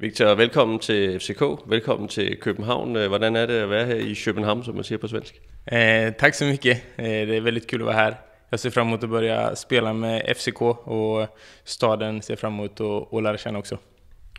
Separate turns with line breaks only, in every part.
Victor, velkommen til FCK, välkommen till København.
Øh, hvordan är det att vara här i København, som man säger på svenska? Eh, tack så mycket. Eh, det är väldigt kul att vara här. Jag ser fram emot att börja spela med FCK och staden ser fram emot att, att lära känna också.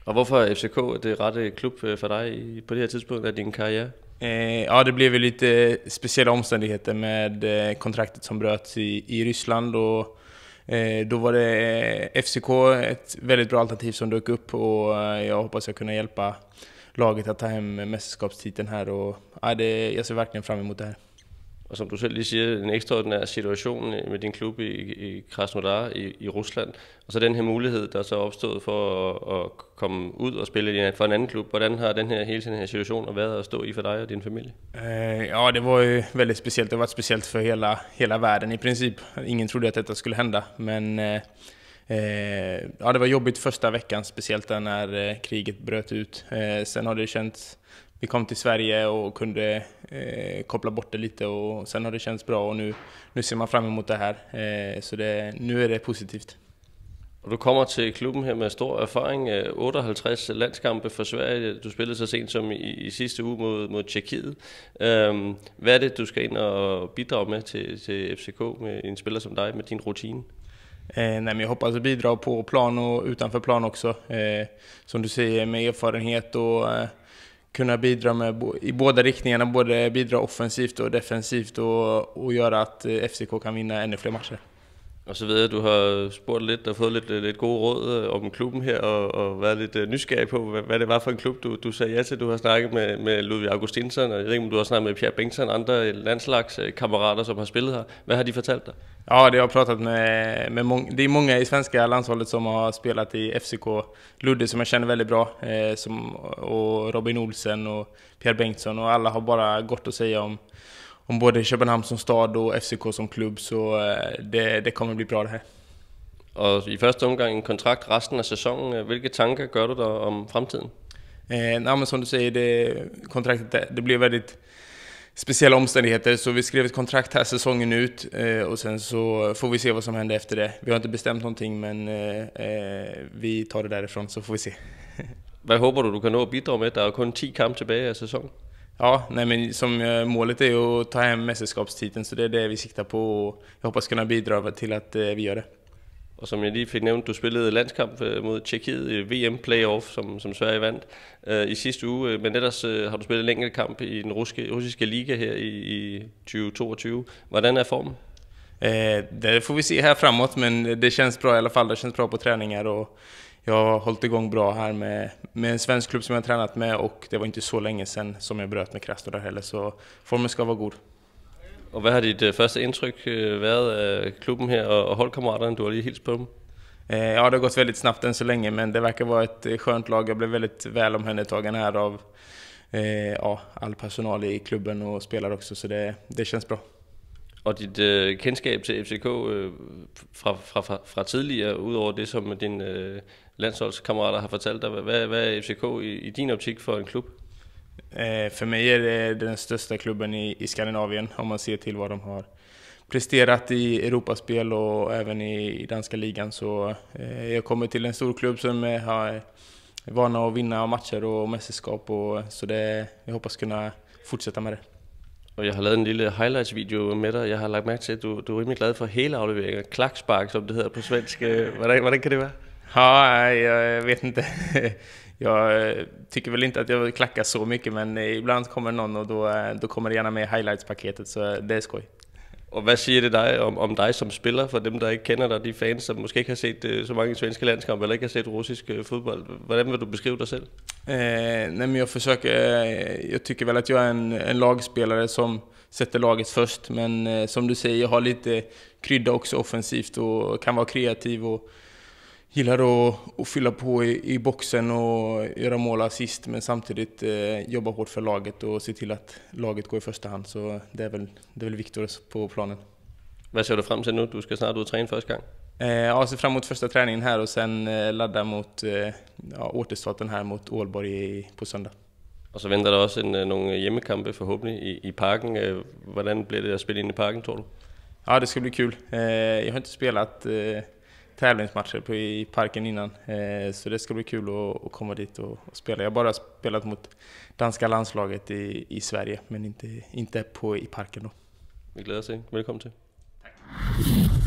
Och varför är FCK det rätta klubb øh, för dig på det här tidpunkten av din
karriär? Eh, ja, det blev ju lite speciella omständigheter med eh, kontraktet som bröts i, i Ryssland och Eh, då var det eh, FCK, ett väldigt bra alternativ som dök upp och eh, jag hoppas jag kunna hjälpa laget att ta hem mästerskapstiteln här. Och, jag ser verkligen fram emot det här.
Og som du selv lige siger, den ekstraordinære situation med din klub i, i Krasnodar i, i Rusland, og så den her mulighed, der så opstod for at, at komme ud og spille for en anden klub. Hvordan har den her hele den her situation været at stå
i for dig och din familj? Uh, eh, ja, det var ju väldigt speciellt. Det har varit speciellt för hela, hela världen i princip. Ingen trodde att detta skulle hända, men uh, uh, ja, det var jobbigt första veckan, speciellt när kriget bröt ut. sen har det känts vi kom till Sverige och kunde eh, koppla bort det lite och sen har det känts bra och nu, nu ser man fram emot det här. Eh, så det, nu är det positivt. Og du kommer till klubben her med
stor erfarenhet. 58 landskamper för Sverige. Du spelade så sent som i, i sidste uge mod, mod Tjekkiet. Øhm, hvad er det, du ska in och bidra med till til FCK
med en spelare som dig, med din rutin? Eh, nej, men jag hoppas att bidra på plan och utanför plan också. Eh, som du säger, med erfarenhet och eh, kunna bidra med i båda riktningarna, både bidra offensivt och defensivt och, och göra att eh, FCK kan vinna ännu fler matcher
og så videre. Du har spurgt lidt og fået lidt, lidt gode råd øh, om klubben her, og, og været lidt øh, nysgerrig på, hvad, hvad det var for en klub, du, du sagde ja til. Du har snakket med, med Ludvig Augustinsson, og jeg ved ikke, om du har snakket med Pierre Bengtsson og andre landslagskammerater, som har spillet her. Hvad har de fortalt
dig? Ja, det har pratat med, med många, det är många i svenska landslaget som har spelat i FCK. Ludde som jag känner väldigt bra, eh, som, och Robin Olsen och Pierre Bengtsson och alla har bara gott att säga om om både Köpenhamn som stad och FCK som klubb, så eh, det, det kommer bli bra det här.
Och i första omgången kontrakt resten av säsongen.
Vilka tankar gör du då om framtiden? Eh, nej, som du säger, det, kontraktet det blev väldigt speciella omständigheter. Så vi skrev ett kontrakt här säsongen ut eh, och sen så får vi se vad som händer efter det. Vi har inte bestämt någonting men eh, eh vi tar det därifrån så får vi se. vad hoppas du du kan nå bidra med? Det är bara 10 kamp tillbaka i säsongen. Ja, nej men som eh, målet är att ta hem mästerskapstiteln så det är det vi siktar på och jag hoppas kunna bidra till att eh, vi gör det. Och som jag lige fick nævnt, du spelade landskamp eh, mot
Tjeckien i VM-playoff, som, som Sverige vann. øh, i sidste uge. Men ellers har du spelat längre
kamp i den ryska russiske liga her i, i 2022. Hurdan är formen? det får vi se här framåt, men det känns bra i alla fall. Det känns bra på träningar och jag har hållit igång bra här med, med en svensk klubb som jag har tränat med och det var inte så länge sedan som jag bröt med där heller så formen ska vara god. Och vad har ditt eh, första intryck eh, varit av klubben här och holdkamraterna? Du har lige hälsat på dem. Eh, ja, det har gått väldigt snabbt än så länge, men det verkar vara ett skönt lag. Jag blev väldigt väl omhändertagen här av ja, all personal i klubben och spelare också, så det, det känns bra.
Och ditt eh, kännskap till FCK eh, från, tidigare, utöver det som din eh,
landsholdskammerater har fortalt dig. Vad, vad är FCK i, i, din optik för en klubb? Eh, för mig är det den största klubben i, i Skandinavien om man ser till vad de har presterat i Europaspel och även i, danska ligan. Så eh, jag kommer till en stor klubb som eh, har vana att vinna matcher och mästerskap. Och, så det, jag hoppas kunna fortsätta med det.
Och jag har lavet en lille highlights-video med dig. Jag har lagt märke till att du, du är rimligt
glad för helafleveringer. Klackspark, som det heter på svenska. Eh, hvordan, hvordan kan det vara? Ja, jag vet inte. Jag eh, tycker väl inte att jag klackar så mycket, men ibland kommer någon och då, eh, då kommer det gärna med highlights-paketet, så eh, det är skoj. Och vad säger det dig om,
om dig som spelare, för dem som inte känner dig, de fans som kanske inte har sett så många svenska landskamper eller inte har sett rysk fotboll? Hur vill du beskriva dig själv?
Eh, nej, men jag, försöker, jag tycker väl att jag är en, en lagspelare som sätter laget först, men eh, som du säger, jag har lite krydda också offensivt och kan vara kreativ. och gillar att, att fylla på i, i boxen och göra mål och assist men samtidigt eh, jobba hårt för laget och se till att laget går i första hand. Så det är väl, väl Viktor på planen. Vad ser du fram emot nu? Du ska snart ut och träna första gången. Eh, jag ser fram emot första träningen här och sen eh, ladda mot eh, ja, återstarten här mot Ålborg på söndag.
Och så väntar det också
en, eh, några hemmakamper eh, förhoppningsvis i, i parken. Eh, Hur blir det att spela in i parken tror du? Ja, det ska bli kul. Eh, jag har inte spelat eh, tävlingsmatcher på, i parken innan. Eh, så det ska bli kul att, att komma dit och, och, spela. Jag har bara spelat mot danska landslaget i, i Sverige, men inte, inte på, i parken då.
Vi gläder oss. Välkommen till. Tack.